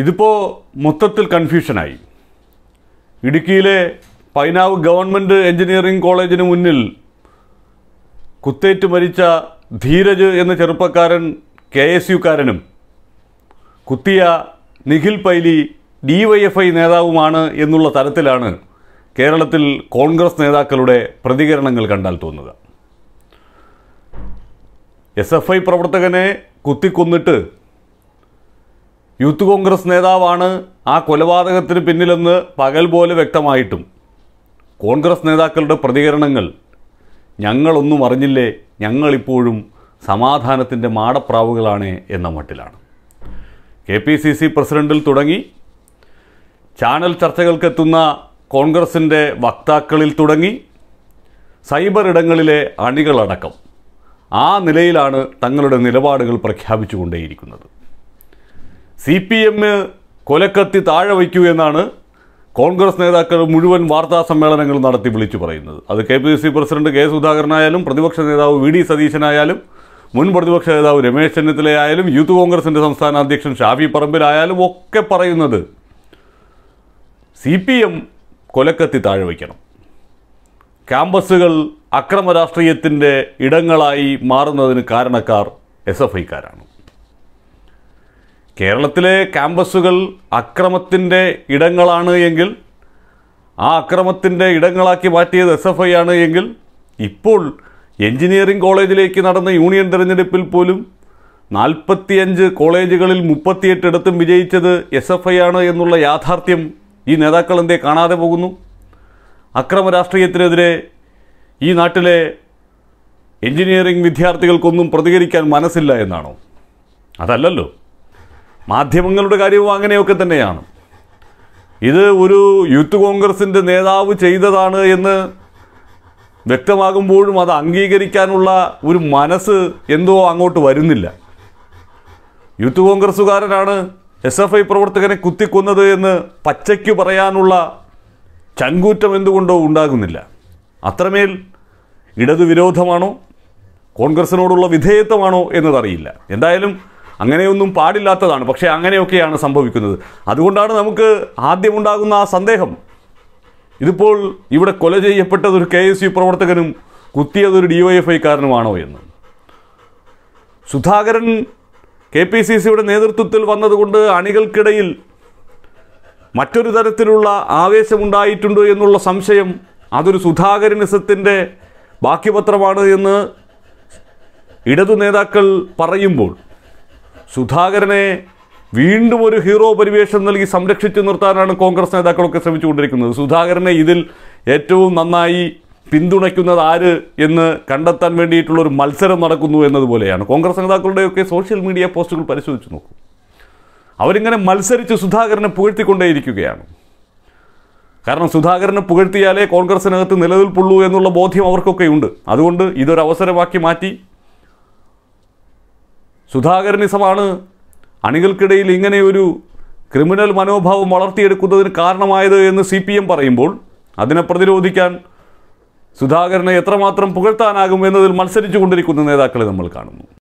ഇതിപ്പോൾ മൊത്തത്തിൽ കൺഫ്യൂഷനായി ഇടുക്കിയിലെ പൈനാവ് ഗവൺമെൻറ് എഞ്ചിനീയറിംഗ് കോളേജിന് മുന്നിൽ കുത്തേറ്റ് മരിച്ച ധീരജ് എന്ന ചെറുപ്പക്കാരൻ കെ എസ് യുക്കാരനും കുത്തിയ Nikhil Paili D Y F I നേതാവുമാണ് എന്നുള്ള തരത്തിലാണ് കേരളത്തിൽ കോൺഗ്രസ് നേതാക്കളുടെ പ്രതികരണങ്ങൾ കണ്ടാൽ തോന്നുക എസ് എഫ് ഐ പ്രവർത്തകനെ കുത്തിക്കൊന്നിട്ട് യൂത്ത് കോൺഗ്രസ് നേതാവാണ് ആ കൊലപാതകത്തിന് പിന്നിലെന്ന് പകൽ പോലെ വ്യക്തമായിട്ടും കോൺഗ്രസ് നേതാക്കളുടെ പ്രതികരണങ്ങൾ ഞങ്ങളൊന്നും അറിഞ്ഞില്ലേ ഞങ്ങളിപ്പോഴും സമാധാനത്തിൻ്റെ മാടപ്രാവുകളാണ് എന്ന മട്ടിലാണ് കെ പി സി സി പ്രസിഡൻറ്റിൽ തുടങ്ങി ചാനൽ ചർച്ചകൾക്കെത്തുന്ന കോൺഗ്രസിൻ്റെ വക്താക്കളിൽ തുടങ്ങി സൈബർ ഇടങ്ങളിലെ അണികളടക്കം ആ നിലയിലാണ് തങ്ങളുടെ നിലപാടുകൾ പ്രഖ്യാപിച്ചുകൊണ്ടേയിരിക്കുന്നത് സി പി എമ്മിന് കൊലക്കത്തി താഴെ വയ്ക്കൂ എന്നാണ് കോൺഗ്രസ് നേതാക്കൾ മുഴുവൻ വാർത്താ സമ്മേളനങ്ങൾ നടത്തി വിളിച്ചു പറയുന്നത് അത് K P C president K സുധാകരനായാലും പ്രതിപക്ഷ നേതാവ് വി ഡി സതീശനായാലും മുൻ പ്രതിപക്ഷ നേതാവ് രമേശ് ചെന്നിത്തലയായാലും യൂത്ത് കോൺഗ്രസിന്റെ സംസ്ഥാന അധ്യക്ഷൻ ഷാഫി പറമ്പിലായാലും ഒക്കെ പറയുന്നത് സി പി എം കൊലക്കത്തി താഴെ വയ്ക്കണം ക്യാമ്പസുകൾ അക്രമ രാഷ്ട്രീയത്തിൻ്റെ ഇടങ്ങളായി മാറുന്നതിന് കാരണക്കാർ എസ് എഫ് ഐക്കാരാണ് കേരളത്തിലെ ക്യാമ്പസുകൾ അക്രമത്തിൻ്റെ ഇടങ്ങളാണ് എങ്കിൽ ആ അക്രമത്തിൻ്റെ ഇടങ്ങളാക്കി മാറ്റിയത് എസ് എഫ് ഐ ആണ് എങ്കിൽ ഇപ്പോൾ എഞ്ചിനീയറിംഗ് കോളേജിലേക്ക് നടന്ന യൂണിയൻ തെരഞ്ഞെടുപ്പിൽ പോലും നാൽപ്പത്തിയഞ്ച് കോളേജുകളിൽ മുപ്പത്തിയെട്ടിടത്തും വിജയിച്ചത് എസ് എഫ് ഐ ആണ് എന്നുള്ള യാഥാർത്ഥ്യം ഈ നേതാക്കൾ എന്തേ കാണാതെ പോകുന്നു അക്രമ രാഷ്ട്രീയത്തിനെതിരെ ഈ നാട്ടിലെ എഞ്ചിനീയറിംഗ് വിദ്യാർത്ഥികൾക്കൊന്നും പ്രതികരിക്കാൻ മനസ്സില്ല എന്നാണോ അതല്ലല്ലോ മാധ്യമങ്ങളുടെ കാര്യവും അങ്ങനെയൊക്കെ തന്നെയാണ് ഇത് ഒരു യൂത്ത് കോൺഗ്രസിൻ്റെ നേതാവ് ചെയ്തതാണ് എന്ന് വ്യക്തമാകുമ്പോഴും അത് അംഗീകരിക്കാനുള്ള ഒരു മനസ്സ് എന്തോ അങ്ങോട്ട് വരുന്നില്ല യൂത്ത് കോൺഗ്രസ്സുകാരനാണ് എസ് എഫ് ഐ പ്രവർത്തകനെ കുത്തിക്കൊന്നത് എന്ന് പച്ചയ്ക്ക് പറയാനുള്ള ചങ്കൂറ്റം എന്തുകൊണ്ടോ ഉണ്ടാകുന്നില്ല അത്രമേൽ ഇടതുവിരോധമാണോ കോൺഗ്രസിനോടുള്ള വിധേയത്വമാണോ എന്നതറിയില്ല എന്തായാലും അങ്ങനെയൊന്നും പാടില്ലാത്തതാണ് പക്ഷേ അങ്ങനെയൊക്കെയാണ് സംഭവിക്കുന്നത് അതുകൊണ്ടാണ് നമുക്ക് ആദ്യമുണ്ടാകുന്ന ആ സന്ദേഹം ഇതിപ്പോൾ ഇവിടെ കൊല ചെയ്യപ്പെട്ടത് ഒരു കെ എസ് യു പ്രവർത്തകനും കുത്തിയതൊരു ഒരു ഡി വൈ എഫ് ഐക്കാരനുമാണോ എന്ന് സുധാകരൻ കെ പി സി സിയുടെ നേതൃത്വത്തിൽ വന്നതുകൊണ്ട് അണികൾക്കിടയിൽ മറ്റൊരു തരത്തിലുള്ള ആവേശമുണ്ടായിട്ടുണ്ടോ എന്നുള്ള സംശയം അതൊരു സുധാകരനിസത്തിൻ്റെ ബാക്കിപത്രമാണ് എന്ന് ഇടതു നേതാക്കൾ പറയുമ്പോൾ സുധാകരനെ വീണ്ടും ഒരു ഹീറോ പരിവേഷം നൽകി സംരക്ഷിച്ചു നിർത്താനാണ് കോൺഗ്രസ് നേതാക്കളൊക്കെ ശ്രമിച്ചുകൊണ്ടിരിക്കുന്നത് സുധാകരനെ ഇതിൽ ഏറ്റവും നന്നായി പിന്തുണയ്ക്കുന്നത് ആര് എന്ന് കണ്ടെത്താൻ വേണ്ടിയിട്ടുള്ള ഒരു മത്സരം നടക്കുന്നു എന്നതുപോലെയാണ് കോൺഗ്രസ് നേതാക്കളുടെയൊക്കെ സോഷ്യൽ മീഡിയ പോസ്റ്റുകൾ പരിശോധിച്ച് നോക്കും അവരിങ്ങനെ മത്സരിച്ച് സുധാകരനെ പുകഴ്ത്തിക്കൊണ്ടേയിരിക്കുകയാണ് കാരണം സുധാകരനെ പുകഴ്ത്തിയാലേ കോൺഗ്രസിനകത്ത് നിലനിൽപ്പുള്ളൂ എന്നുള്ള ബോധ്യം അവർക്കൊക്കെ ഉണ്ട് അതുകൊണ്ട് ഇതൊരവസരമാക്കി മാറ്റി സുധാകരനിസമാണ് അണികൾക്കിടയിൽ ഇങ്ങനെയൊരു ക്രിമിനൽ മനോഭാവം വളർത്തിയെടുക്കുന്നതിന് കാരണമായത് എന്ന് സി പി എം പറയുമ്പോൾ അതിനെ പ്രതിരോധിക്കാൻ സുധാകരനെ എത്രമാത്രം പുകഴ്ത്താനാകും എന്നതിൽ മത്സരിച്ചു കൊണ്ടിരിക്കുന്ന നേതാക്കളെ നമ്മൾ കാണുന്നു